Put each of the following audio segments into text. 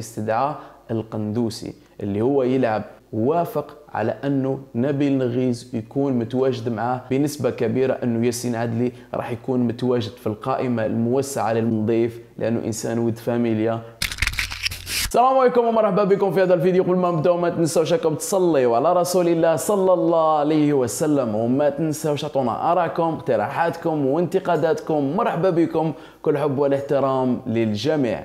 استدعاء القندوسي اللي هو يلعب وافق على انه نبيل نغيز يكون متواجد معاه بنسبه كبيره انه ياسين عدلي راح يكون متواجد في القائمه الموسعه للمضيف لانه انسان ود فاميليا السلام عليكم ومرحبا بكم في هذا الفيديو قبل ما نبداو ما تنساوش راكم تصليوا على رسول الله صلى الله عليه وسلم وما تنساوش تعطونا اراءكم اقتراحاتكم وانتقاداتكم مرحبا بكم كل حب والاحترام للجميع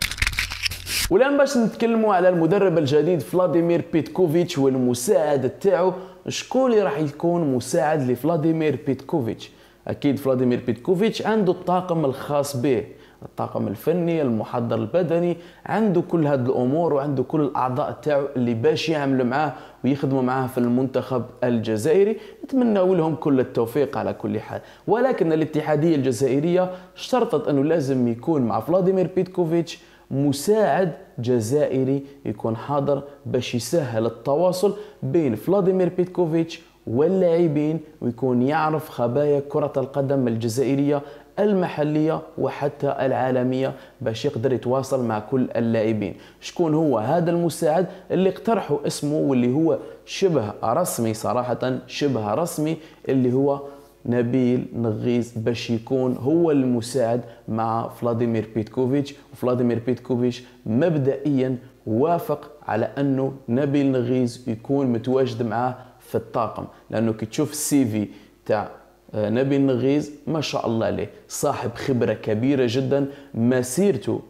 والان باش نتكلموا على المدرب الجديد فلاديمير بيتكوفيتش والمساعد تاعو شكون اللي راح يكون مساعد لفلاديمير بيتكوفيتش اكيد فلاديمير بيتكوفيتش عنده الطاقم الخاص به الطاقم الفني المحضر البدني عنده كل هاد الامور وعنده كل الاعضاء تاعو اللي باش يعملوا معاه ويخدموا معاه في المنتخب الجزائري نتمنى لهم كل التوفيق على كل حال ولكن الاتحاديه الجزائريه اشترطت انه لازم يكون مع فلاديمير بيتكوفيتش مساعد جزائري يكون حاضر باش يسهل التواصل بين فلاديمير بيتكوفيتش واللاعبين ويكون يعرف خبايا كرة القدم الجزائرية المحلية وحتى العالمية باش يقدر يتواصل مع كل اللاعبين شكون هو هذا المساعد اللي اقترحوا اسمه واللي هو شبه رسمي صراحة شبه رسمي اللي هو نبيل نغيز باش يكون هو المساعد مع فلاديمير بيتكوفيتش وفلاديمير بيتكوفيتش مبدئيا وافق على انه نبيل نغيز يكون متواجد معاه في الطاقم لانه كي تشوف السي في تاع آه، نبيل نغيز ما شاء الله عليه صاحب خبره كبيره جدا مسيرته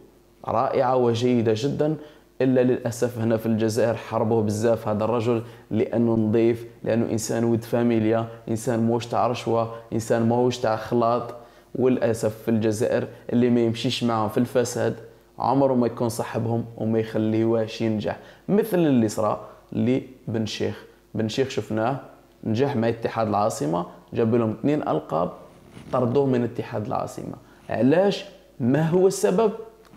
رائعه وجيده جدا الا للاسف هنا في الجزائر حربوه بزاف هذا الرجل لانه نظيف لانه انسان ود فاميليا انسان موش تاع رشوه انسان موش تاع خلاط وللاسف في الجزائر اللي ما يمشيش معهم في الفساد عمره ما يكون صاحبهم وما يخليهواش ينجح مثل اللي صرا لبن شيخ بن شيخ شفناه نجح مع اتحاد العاصمه جاب لهم اثنين القاب طردوه من اتحاد العاصمه علاش ما هو السبب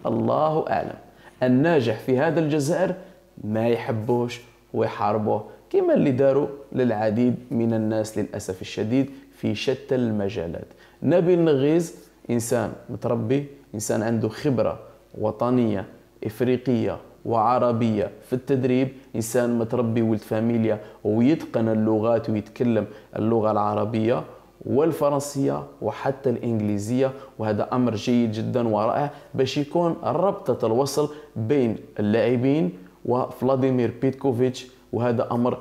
الله اعلم الناجح في هذا الجزائر ما يحبوش ويحاربوه كما اللي داروا للعديد من الناس للأسف الشديد في شتى المجالات نبيل نغيز إنسان متربي إنسان عنده خبرة وطنية إفريقية وعربية في التدريب إنسان متربي ولد فاميليا ويتقن اللغات ويتكلم اللغة العربية والفرنسيه وحتى الانجليزيه وهذا امر جيد جدا ورائع باش يكون ربطه الوصل بين اللاعبين وفلاديمير بيتكوفيتش وهذا امر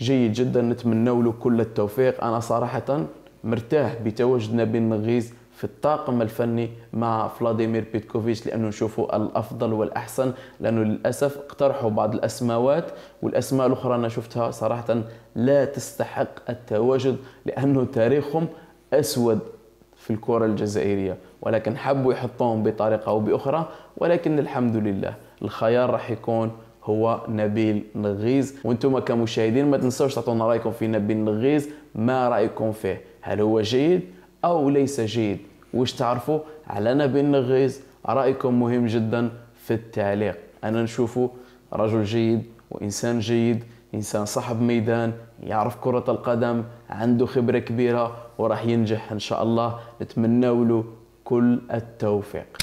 جيد جدا نتمنى له كل التوفيق انا صراحه مرتاح بتواجدنا بين نغيز في الطاقم الفني مع فلاديمير بيتكوفيتش لانه نشوفوا الافضل والاحسن لانه للاسف اقترحوا بعض الاسماوات والاسماء الاخرى انا شفتها صراحه لا تستحق التواجد لانه تاريخهم اسود في الكره الجزائريه ولكن حبوا يحطوهم بطريقه او باخرى ولكن الحمد لله الخيار راح يكون هو نبيل نغيز وانتم كمشاهدين ما تنسوش تعطونا رايكم في نبيل نغيز ما رايكم فيه هل هو جيد او ليس جيد واش تعرفوا على نبي النغيز رايكم مهم جدا في التعليق انا نشوفه رجل جيد وانسان جيد انسان صاحب ميدان يعرف كرة القدم عنده خبرة كبيرة وراح ينجح ان شاء الله نتمنى له كل التوفيق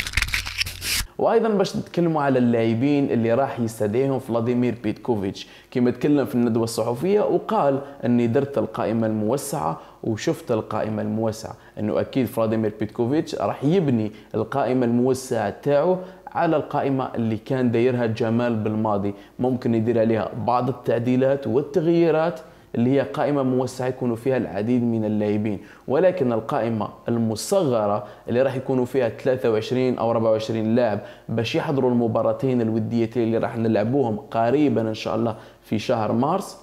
وايضا باش نتكلموا على اللاعبين اللي راح يستدعيهم فلاديمير بيتكوفيتش كما تكلم في الندوه الصحفيه وقال اني درت القائمه الموسعه وشفت القائمه الموسعه انه اكيد فلاديمير بيتكوفيتش راح يبني القائمه الموسعه تاعو على القائمة اللي كان دايرها جمال بالماضي ممكن يدير عليها بعض التعديلات والتغييرات اللي هي قائمة موسعة يكونوا فيها العديد من اللاعبين ولكن القائمة المصغرة اللي راح يكونوا فيها 23 أو 24 لاعب باش يحضروا المباراتين الوديتين اللي راح نلعبوهم قريبا إن شاء الله في شهر مارس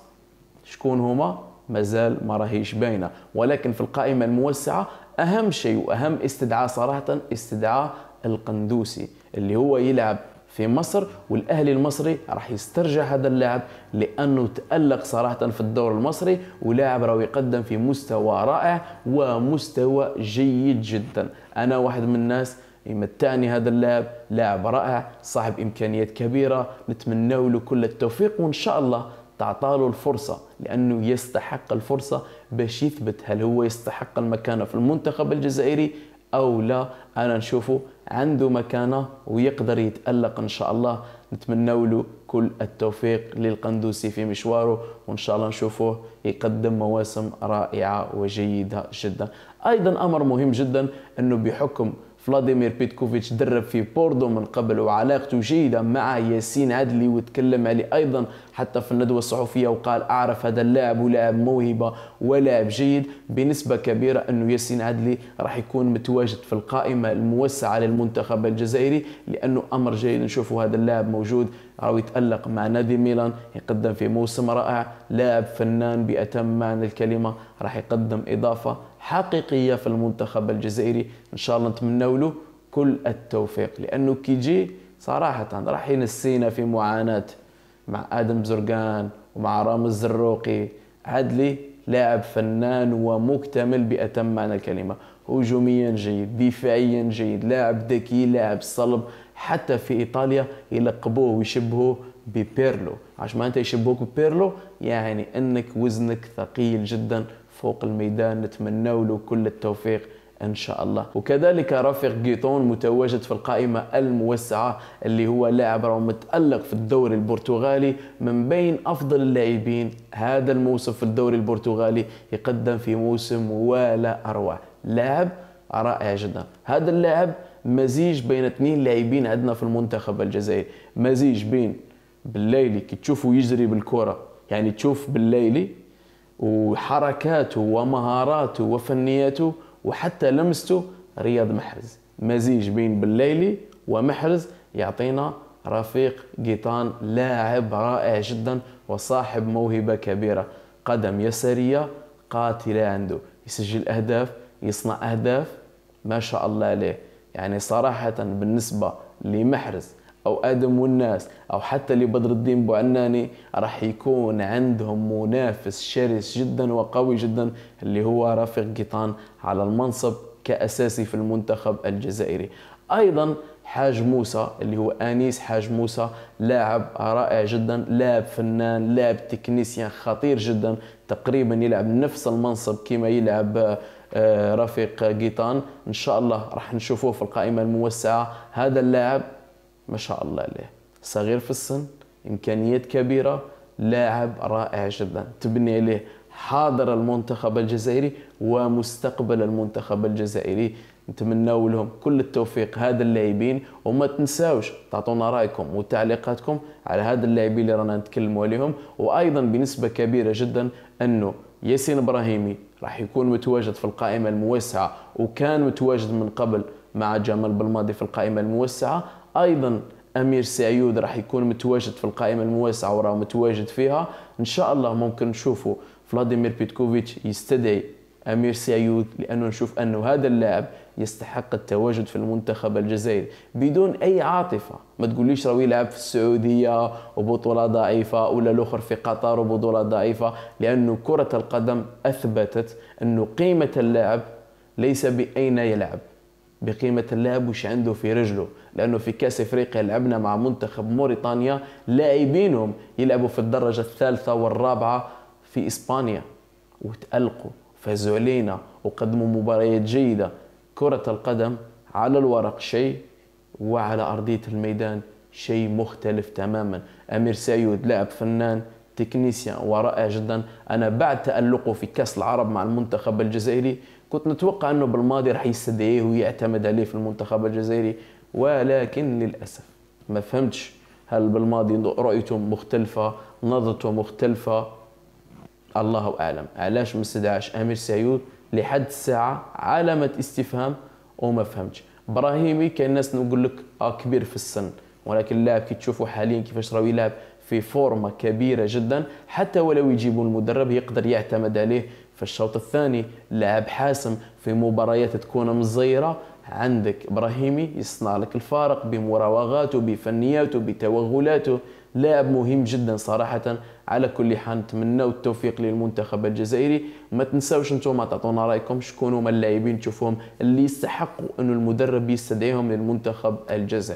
شكون هما مازال ما راهيش باينة ولكن في القائمة الموسعة أهم شيء وأهم استدعاء صراحة استدعاء القندوسي اللي هو يلعب في مصر والاهلي المصري راح يسترجع هذا اللاعب لانه تالق صراحه في الدور المصري ولاعب راه يقدم في مستوى رائع ومستوى جيد جدا انا واحد من الناس يمتعني هذا اللاعب لاعب رائع صاحب امكانيات كبيره نتمنى له كل التوفيق وان شاء الله تعطاله الفرصه لانه يستحق الفرصه باش يثبت هل هو يستحق المكانه في المنتخب الجزائري او لا انا نشوفه عنده مكانه ويقدر يتالق ان شاء الله نتمنوا له كل التوفيق للقندوسي في مشواره وان شاء الله نشوفوه يقدم مواسم رائعه وجيده جدا ايضا امر مهم جدا انه بحكم فلاديمير بيتكوفيتش درب في بوردو من قبل وعلاقته جيدة مع ياسين عدلي وتكلم عليه أيضا حتى في الندوة الصحفية وقال أعرف هذا اللاعب ولاعب موهبة ولاعب جيد بنسبة كبيرة أنه ياسين عدلي راح يكون متواجد في القائمة الموسعة للمنتخب الجزائري لأنه أمر جيد نشوفوا هذا اللاعب موجود راهو يتألق مع نادي ميلان يقدم في موسم رائع لاعب فنان بأتم معنى الكلمة راح يقدم إضافة حقيقيه في المنتخب الجزائري ان شاء الله نتمنى له كل التوفيق لانه كيجي صراحه راح ينسينا في معاناه مع ادم زرقان ومع رامز الزروقي عدلي لاعب فنان ومكتمل باتم معنى الكلمه هجوميا جيد دفاعيا جيد لاعب ذكي لاعب صلب حتى في ايطاليا يلقبوه ويشبهوه ببيرلو عشان ما انت يشبهوك ببيرلو يعني انك وزنك ثقيل جدا فوق الميدان نتمنى له كل التوفيق ان شاء الله وكذلك رفيق جيتون متواجد في القائمه الموسعه اللي هو لاعب راهو متالق في الدوري البرتغالي من بين افضل اللاعبين هذا الموسم في الدوري البرتغالي يقدم في موسم ولا اروع لاعب رائع جدا هذا اللاعب مزيج بين اثنين لاعبين عندنا في المنتخب الجزائري مزيج بين بالليلي كي تشوفه يجري بالكره يعني تشوف بالليلي وحركاته ومهاراته وفنياته وحتى لمسته رياض محرز مزيج بين بالليلي ومحرز يعطينا رفيق قيطان لاعب رائع جدا وصاحب موهبة كبيرة قدم يسارية قاتلة عنده يسجل أهداف يصنع أهداف ما شاء الله عليه يعني صراحة بالنسبة لمحرز او ادم والناس او حتى لبدر الدين بوعناني راح يكون عندهم منافس شرس جدا وقوي جدا اللي هو رافق قيطان على المنصب كاساسي في المنتخب الجزائري ايضا حاج موسى اللي هو انيس حاج موسى لاعب رائع جدا لاعب فنان لاعب تكنيسيان خطير جدا تقريبا يلعب نفس المنصب كما يلعب آه، رفيق قيطان ان شاء الله راح نشوفوه في القائمه الموسعه هذا اللاعب ما شاء الله عليه صغير في السن امكانيات كبيره لاعب رائع جدا تبني عليه حاضر المنتخب الجزائري ومستقبل المنتخب الجزائري نتمنى لهم كل التوفيق هذا اللاعبين وما تنساوش تعطونا رايكم وتعليقاتكم على هذا اللاعبين اللي رانا نتكلموا عليهم وايضا بنسبه كبيره جدا انه ياسين ابراهيمي راح يكون متواجد في القائمه الموسعه وكان متواجد من قبل مع جمال بالماضي في القائمه الموسعه ايضا امير سعيود راح يكون متواجد في القائمه الموسعه وراه متواجد فيها ان شاء الله ممكن نشوفوا فلاديمير بيتكوفيتش يستدعي امير سعيود لانه نشوف انه هذا اللاعب يستحق التواجد في المنتخب الجزائري بدون اي عاطفه ما تقوليش راه يلعب في السعوديه وبطوله ضعيفه ولا الاخر في قطر وبطوله ضعيفه لانه كره القدم اثبتت انه قيمه اللاعب ليس باين يلعب بقيمة اللاعب وش عنده في رجله لأنه في كأس إفريقيا لعبنا مع منتخب موريتانيا لاعبينهم يلعبوا في الدرجة الثالثة والرابعة في إسبانيا وتألقوا فازوا علينا وقدموا مباريات جيدة كرة القدم على الورق شيء وعلى أرضية الميدان شيء مختلف تماما أمير سيود لاعب فنان تكنيسيان ورائع جدا أنا بعد تألقه في كأس العرب مع المنتخب الجزائري كنت نتوقع أنه بالماضي راح يستدعيه ويعتمد عليه في المنتخب الجزائري ولكن للأسف ما فهمتش هل بالماضي رؤيته مختلفة نظرته مختلفة الله أعلم علاش ما استدعاش أمير سعيود لحد الساعة علامة استفهام وما فهمتش ابراهيمي كان الناس نقول لك اه كبير في السن ولكن اللاعب كي تشوفوا حاليا كيفاش راهو يلعب في فورمة كبيرة جدا حتى ولو يجيبوا المدرب يقدر يعتمد عليه في الشوط الثاني لعب حاسم في مباريات تكون مزيرة عندك إبراهيمي يصنع لك الفارق بمراوغاته بفنياته بتوغلاته لاعب مهم جدا صراحة على كل حال نتمناو التوفيق للمنتخب الجزائري ما تنساوش انتم تعطونا رايكم شكون هما اللاعبين تشوفوهم اللي يستحقوا انه المدرب يستدعيهم للمنتخب الجزائري